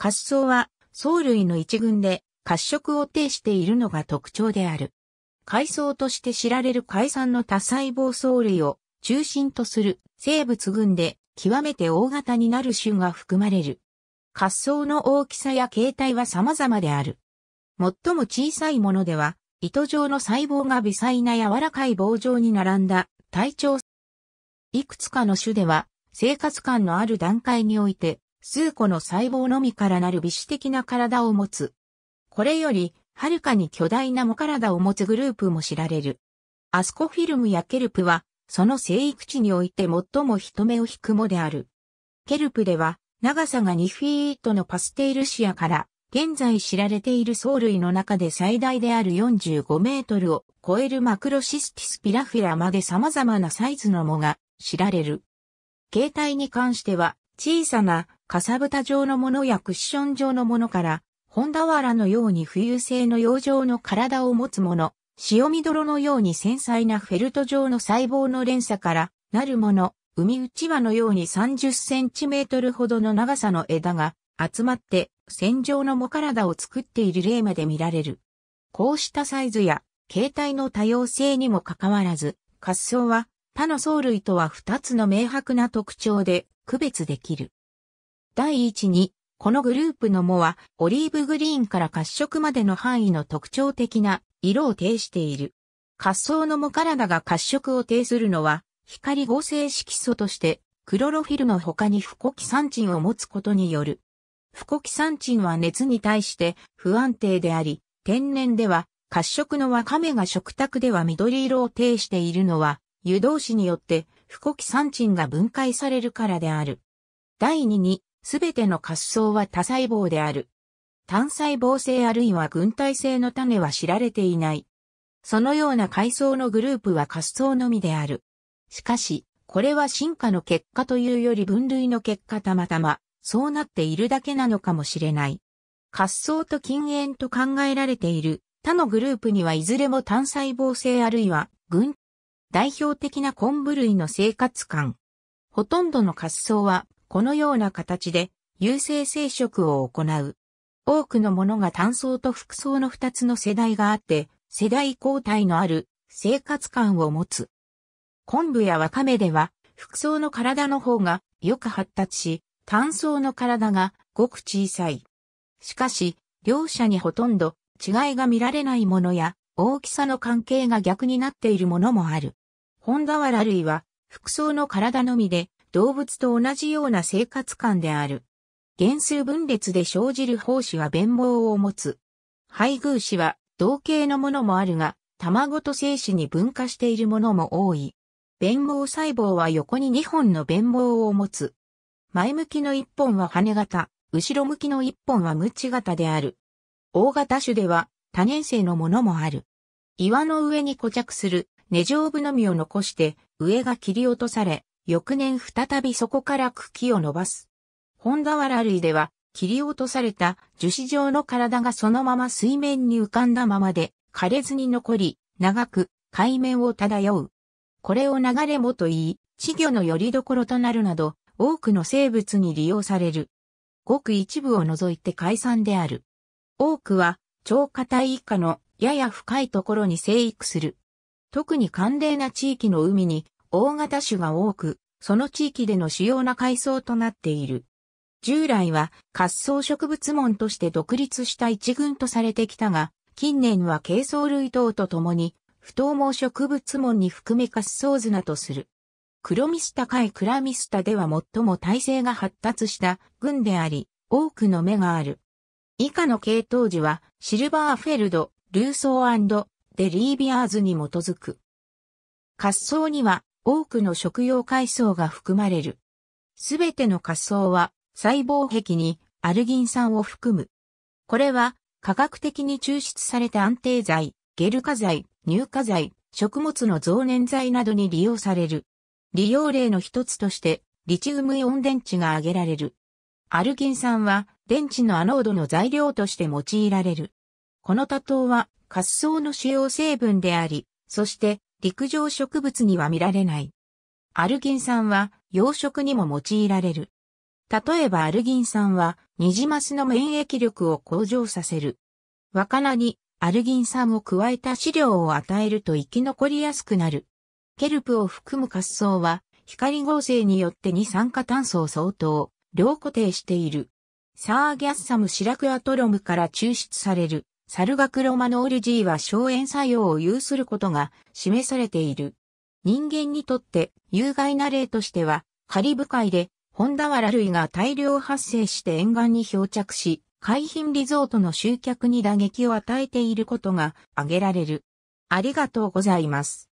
滑走は藻類の一群で褐色を呈しているのが特徴である。海藻として知られる海産の多細胞藻類を中心とする生物群で極めて大型になる種が含まれる。滑走の大きさや形態は様々である。最も小さいものでは、糸状の細胞が微細な柔らかい棒状に並んだ体長。いくつかの種では、生活感のある段階において、数個の細胞のみからなる微視的な体を持つ。これより、はるかに巨大な藻体を持つグループも知られる。アスコフィルムやケルプは、その生育地において最も人目を引く藻である。ケルプでは、長さが2フィートのパステイルシアから、現在知られている藻類の中で最大である45メートルを超えるマクロシスティスピラフィラまで様々なサイズの藻が知られる。形態に関しては小さなかさぶた状のものやクッション状のものから、本田原のように浮遊性の養生の体を持つもの、塩見泥のように繊細なフェルト状の細胞の連鎖からなるもの、海内輪のように30センチメートルほどの長さの枝が集まって線状の藻体を作っている例まで見られる。こうしたサイズや形態の多様性にもかかわらず、滑走は他の藻類とは2つの明白な特徴で区別できる。第一に、このグループの藻はオリーブグリーンから褐色までの範囲の特徴的な色を呈している。滑走の藻体が褐色を呈するのは光合成色素としてクロロフィルの他に不コキサンチンを持つことによる。不コキサンチンは熱に対して不安定であり、天然では褐色のワカメが食卓では緑色を呈しているのは湯通しによって不コキサンチンが分解されるからである。第2にすべての滑走は多細胞である。単細胞性あるいは群体性の種は知られていない。そのような階層のグループは滑走のみである。しかし、これは進化の結果というより分類の結果たまたま、そうなっているだけなのかもしれない。滑走と禁煙と考えられている他のグループにはいずれも単細胞性あるいは群代表的な昆布類の生活感。ほとんどの滑走はこのような形で有性生殖を行う。多くのものが単層と複層の二つの世代があって、世代交代のある生活感を持つ。昆布やワカメでは、複層の体の方がよく発達し、単層の体がごく小さい。しかし、両者にほとんど違いが見られないものや、大きさの関係が逆になっているものもある。本田原類は、複層の体のみで、動物と同じような生活感である。原数分裂で生じる胞子は弁毛を持つ。配偶子は同型のものもあるが、卵と精子に分化しているものも多い。弁毛細胞は横に2本の弁毛を持つ。前向きの1本は羽型、後ろ向きの1本はムチ型である。大型種では多年生のものもある。岩の上に固着する根状部のみを残して上が切り落とされ、翌年再びそこから茎を伸ばす。本俵類では、切り落とされた樹脂状の体がそのまま水面に浮かんだままで、枯れずに残り、長く海面を漂う。これを流れもと言い、稚魚の拠り所となるなど、多くの生物に利用される。ごく一部を除いて海産である。多くは、超硬い以下のやや深いところに生育する。特に寒冷な地域の海に大型種が多く、その地域での主要な海藻となっている。従来は滑走植物門として独立した一群とされてきたが、近年は軽藻類等とともに、不等毛植物門に含め滑走砂とする。クロミスタ海クラミスタでは最も体制が発達した群であり、多くの目がある。以下の系統樹は、シルバーフェルド、ルーソーデリービアーズに基づく。滑走には、多くの食用海藻が含まれる。すべての滑走は細胞壁にアルギン酸を含む。これは科学的に抽出された安定剤、ゲル化剤、乳化剤、食物の増粘剤などに利用される。利用例の一つとしてリチウムイオン電池が挙げられる。アルギン酸は電池のアノードの材料として用いられる。この多糖は滑走の主要成分であり、そして陸上植物には見られない。アルギン酸は養殖にも用いられる。例えばアルギン酸はニジマスの免疫力を向上させる。若菜にアルギン酸を加えた飼料を与えると生き残りやすくなる。ケルプを含む滑走は光合成によって二酸化炭素を相当量固定している。サーギャッサムシラクアトロムから抽出されるサルガクロマノール G は消炎作用を有することが示されている。人間にとって有害な例としては、カリブ海でホンダワラ類が大量発生して沿岸に漂着し、海浜リゾートの集客に打撃を与えていることが挙げられる。ありがとうございます。